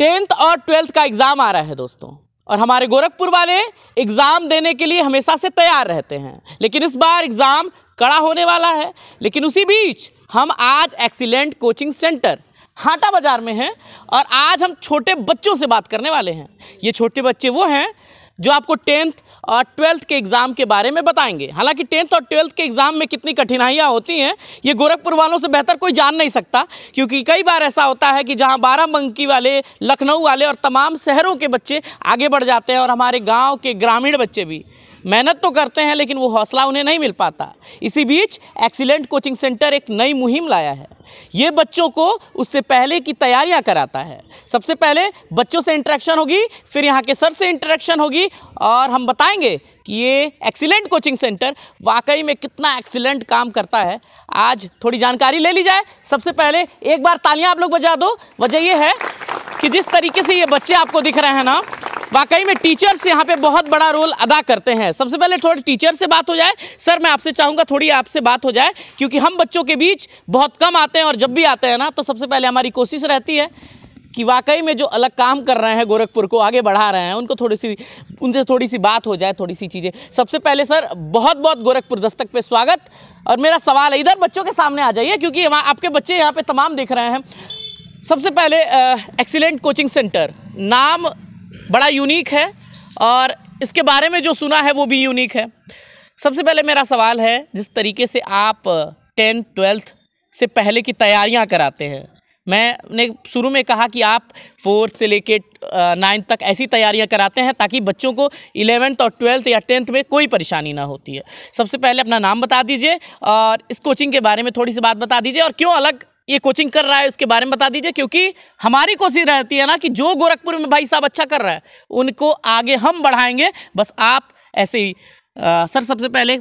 Tenth और twelfth का exam आ रहा है दोस्तों और हमारे गोरखपुर वाले एग्ज़ाम देने के लिए हमेशा से तैयार रहते हैं लेकिन इस बार एग्ज़ाम कड़ा होने वाला है लेकिन उसी बीच हम आज एक्सीलेंट कोचिंग सेंटर हाटा बाज़ार में हैं और आज हम छोटे बच्चों से बात करने वाले हैं ये छोटे बच्चे वो हैं जो आपको टेंथ और ट्वेल्थ के एग्ज़ाम के बारे में बताएंगे हालांकि टेंथ और ट्वेल्थ के एग्ज़ाम में कितनी कठिनाइयाँ होती हैं ये गोरखपुर वालों से बेहतर कोई जान नहीं सकता क्योंकि कई बार ऐसा होता है कि जहाँ बाराबंकी वाले लखनऊ वाले और तमाम शहरों के बच्चे आगे बढ़ जाते हैं और हमारे गाँव के ग्रामीण बच्चे भी मेहनत तो करते हैं लेकिन वो हौसला उन्हें नहीं मिल पाता इसी बीच एक्सीलेंट कोचिंग सेंटर एक नई मुहिम लाया है ये बच्चों को उससे पहले की तैयारियां कराता है सबसे पहले बच्चों से इंटरेक्शन होगी फिर यहाँ के सर से इंटरेक्शन होगी और हम बताएंगे कि ये एक्सीलेंट कोचिंग सेंटर वाकई में कितना एक्सीलेंट काम करता है आज थोड़ी जानकारी ले ली जाए सबसे पहले एक बार तालियां आप लोग बजा दो वजह यह है कि जिस तरीके से ये बच्चे आपको दिख रहे हैं ना वाकई में टीचर्स यहाँ पे बहुत बड़ा रोल अदा करते हैं सबसे पहले थोड़ी टीचर से बात हो जाए सर मैं आपसे चाहूँगा थोड़ी आपसे बात हो जाए क्योंकि हम बच्चों के बीच बहुत कम आते हैं और जब भी आते हैं ना तो सबसे पहले हमारी कोशिश रहती है कि वाकई में जो अलग काम कर रहे हैं गोरखपुर को आगे बढ़ा रहे हैं उनको थोड़ी सी उनसे थोड़ी सी बात हो जाए थोड़ी सी चीज़ें सबसे पहले सर बहुत बहुत गोरखपुर दस्तक पे स्वागत और मेरा सवाल है इधर बच्चों के सामने आ जाइए क्योंकि वहाँ आपके बच्चे यहाँ पे तमाम देख रहे हैं सबसे पहले एक्सीलेंट कोचिंग सेंटर नाम बड़ा यूनिक है और इसके बारे में जो सुना है वो भी यूनिक है सबसे पहले मेरा सवाल है जिस तरीके से आप टेंथ ट्वेल्थ से पहले की तैयारियां कराते हैं मैंने शुरू में कहा कि आप फोर्थ से लेके नाइन्थ तक ऐसी तैयारियां कराते हैं ताकि बच्चों को इलेवेंथ और ट्वेल्थ या टेंथ में कोई परेशानी ना होती है सबसे पहले अपना नाम बता दीजिए और इस कोचिंग के बारे में थोड़ी सी बात बता दीजिए और क्यों अलग ये कोचिंग कर रहा है उसके बारे में बता दीजिए क्योंकि हमारी कोशिश रहती है ना कि जो गोरखपुर में भाई साहब अच्छा कर रहा है उनको आगे हम बढ़ाएंगे बस आप ऐसे ही आ, सर सबसे पहले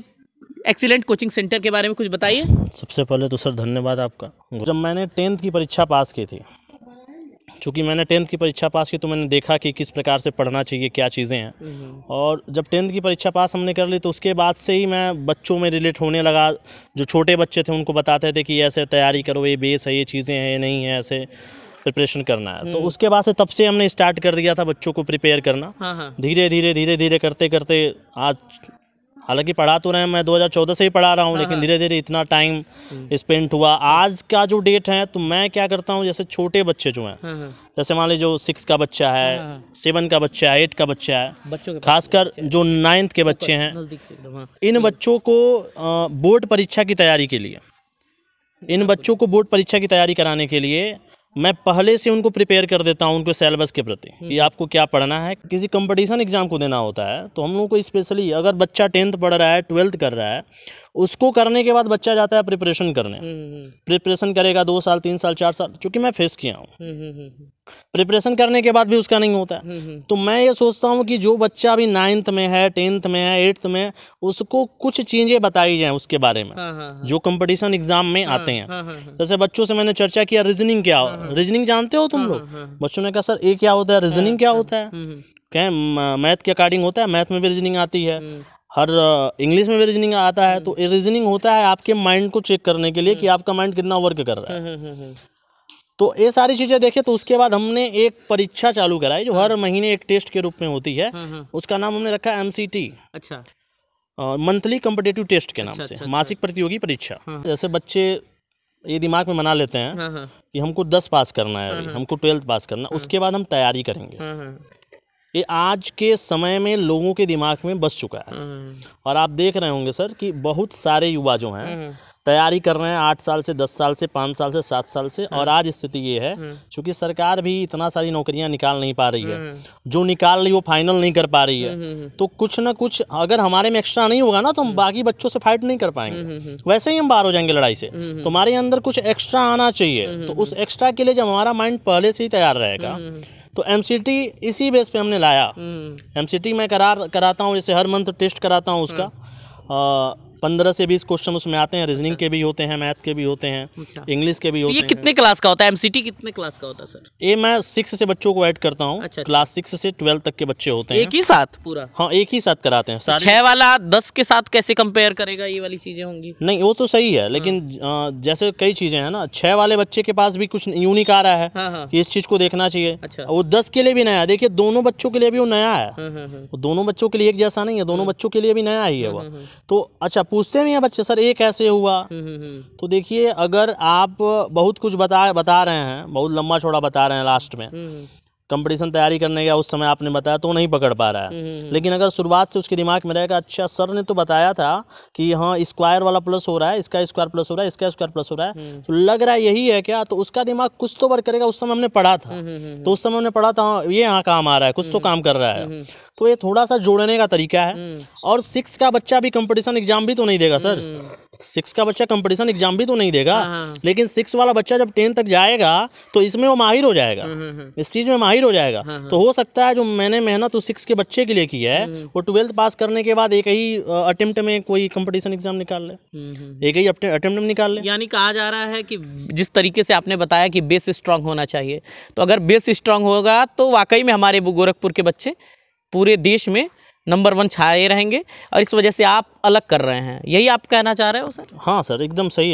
एक्सीलेंट कोचिंग सेंटर के बारे में कुछ बताइए सबसे पहले तो सर धन्यवाद आपका जब मैंने टेंथ की परीक्षा पास की थी चूँकि मैंने टेंथ की परीक्षा पास की तो मैंने देखा कि किस प्रकार से पढ़ना चाहिए क्या चीज़ें हैं हम्म। और जब टेंथ की परीक्षा पास हमने कर ली तो उसके बाद से ही मैं बच्चों में रिलेट होने लगा जो छोटे बच्चे थे उनको बताते थे कि ऐसे तैयारी करो ये बेस है ये चीज़ें हैं ये नहीं है ऐसे प्रिपरेशन करना है तो हम्म। उसके बाद से तब से हमने स्टार्ट कर दिया था बच्चों को प्रिपेयर करना हाँ, हाँ। धीरे धीरे धीरे धीरे करते करते आज हालांकि पढ़ा तो रहे मैं 2014 से ही पढ़ा रहा हूँ हाँ, लेकिन हाँ। धीरे धीरे इतना टाइम हम्म। स्पेंड हुआ आज का जो डेट है तो मैं क्या करता हूँ जैसे छोटे बच्चे जो हैं हाँ, जैसे मान लीजिए जो सिक्स का बच्चा है सेवन का बच्चा है एट का बच्चा है खासकर जो नाइन्थ के बच्चे हैं इन हम्म। बच्चों को बोर्ड परीक्षा की तैयारी के लिए इन बच्चों को बोर्ड परीक्षा की तैयारी कराने के लिए मैं पहले से उनको प्रिपेयर कर देता हूँ उनको सेलेबस के प्रति कि हम्म। आपको क्या पढ़ना है किसी कंपटीशन एग्ज़ाम को देना होता है तो हम लोगों को स्पेशली अगर बच्चा टेंथ पढ़ रहा है ट्वेल्थ कर रहा है उसको करने के बाद बच्चा जाता है प्रिपरेशन करने प्रिपरेशन हम्म, हम्म। करेगा दो साल तीन साल चार साल चूंकि मैं फेस किया हूँ प्रिपरेशन हम्म, करने के बाद भी उसका नहीं होता है तो मैं ये सोचता हूँ कि जो बच्चा अभी नाइन्थ में है टेंथ में है एट्थ में उसको कुछ चीज़ें बताई जाए उसके बारे में हाँ, हाँ, हाँ। जो कंपटीशन एग्जाम में आते हैं जैसे बच्चों से मैंने चर्चा किया रीजनिंग क्या रीजनिंग जानते हो तुम लोग बच्चों ने कहा सर ये क्या होता है रीजनिंग क्या होता है क्या मैथ के अकॉर्डिंग होता है मैथ में भी रीजनिंग आती है हर इंग्लिश में भी रीजनिंग आता है तो रीजनिंग हम्म। होता है आपके माइंड को चेक करने के लिए कि हम्म। आपका माइंड कितना वर्क कर रहा है हम्म, तो ये सारी चीज़ें देखें तो उसके बाद हमने एक परीक्षा चालू कराई जो हाँ। हर महीने एक टेस्ट के रूप में होती है उसका नाम हमने रखा एम अच्छा मंथली कम्पिटेटिव टेस्ट के नाम अच्छा, से अच्छा, अच्छा। मासिक प्रतियोगी परीक्षा हाँ। जैसे बच्चे ये दिमाग में मना लेते हैं हाँ, कि हमको दस पास करना है हमको ट्वेल्थ पास करना उसके बाद हम तैयारी करेंगे ये आज के समय में लोगों के दिमाग में बस चुका है हम्म। और आप देख रहे होंगे सर कि बहुत सारे युवा जो हैं हम्म। तैयारी कर रहे हैं आठ साल से दस साल से पाँच साल से सात साल से और हम्म। आज स्थिति ये है क्योंकि सरकार भी इतना सारी नौकरियां निकाल नहीं पा रही है जो निकाल रही वो फाइनल नहीं कर पा रही है तो कुछ ना कुछ अगर हमारे में एक्स्ट्रा नहीं होगा ना तो हम बाकी बच्चों से फाइट नहीं कर पाएंगे वैसे ही हम बाहर हो जाएंगे लड़ाई से तो हमारे अंदर कुछ एक्स्ट्रा आना चाहिए तो उस एक्स्ट्रा के लिए जब हमारा माइंड पहले से ही तैयार रहेगा तो एम इसी बेस पे हमने लाया एम हम्म। मैं करा कराता हूँ जैसे हर मंथ टेस्ट कराता हूँ उसका हम्म। पंद्रह से बीस क्वेश्चन उसमें आते हैं रीजनिंग अच्छा। के भी होते हैं मैथ के भी होते हैं इंग्लिश अच्छा। के भी तो होते हैं ये कितने क्लास का होता है एमसीटी कितने क्लास का होता है सर ये मैं सिक्स से बच्चों को ऐड करता हूँ क्लास अच्छा, सिक्स से ट्वेल्व तक के बच्चे होते हैं एक ही साथ पूरा हाँ एक ही साथ कराते हैं छह वाला दस के साथ कैसे कंपेयर करेगा ये वाली चीज़ें होंगी नहीं वो तो सही है लेकिन हाँ। जैसे कई चीज़ें हैं ना छह वाले बच्चे के पास भी कुछ यूनिक आ रहा है हाँ, हाँ। इस चीज़ को देखना चाहिए वो दस के लिए भी नया देखिए दोनों बच्चों के लिए भी वो नया है दोनों बच्चों के लिए एक जैसा नहीं है दोनों बच्चों के लिए भी नया ही है वो तो अच्छा पूछते भी हैं बच्चे सर ये कैसे हुआ हम्म, हम्म, हम्म। तो देखिए अगर आप बहुत कुछ बता बता रहे हैं बहुत लंबा छोड़ा बता रहे हैं लास्ट में कंपटीशन तैयारी करने गया उस समय आपने बताया तो वो नहीं पकड़ पा रहा है हम्म, हम्म, हम्म। लेकिन अगर शुरुआत से उसके दिमाग में रहेगा अच्छा सर ने तो बताया था कि हाँ स्क्वायर वाला प्लस हो रहा है इसका स्क्वायर प्लस हो रहा है इसका स्क्वायर प्लस हो रहा है तो लग रहा है यही है क्या तो उसका दिमाग कुछ तो वर्क करेगा उस समय हमने पढ़ा था तो उस समय हमने पढ़ा था हाँ, ये यहाँ काम आ रहा है कुछ तो काम कर रहा है तो ये थोड़ा सा जोड़ने का तरीका है और सिक्स का बच्चा भी कंपटीशन एग्जाम भी तो नहीं देगा सर सिक्स का बच्चा कंपटीशन एग्जाम भी तो नहीं देगा हाँ, हाँ। लेकिन सिक्स वाला बच्चा जब टेन तक जाएगा तो इसमें वो माहिर हो जाएगा हम्म, हम्म, हम्म। इस चीज़ में माहिर हो जाएगा हाँ, तो हो सकता है जो मैंने मेहनत उस सिक्स के बच्चे के लिए की है वो ट्वेल्थ पास करने के बाद एक ही अटेम्प्ट में कोई कंपटीशन एग्जाम निकाल ले एक ही अटेम्प्ट में निकाल ले यानी कहा जा रहा है कि जिस तरीके से आपने बताया कि बेस स्ट्रांग होना चाहिए तो अगर बेस स्ट्रांग होगा तो वाकई में हमारे गोरखपुर के बच्चे पूरे देश में नंबर वन छाए रहेंगे और इस वजह से आप अलग कर रहे हैं यही आप कहना चाह रहे हो सर हाँ सर एकदम सही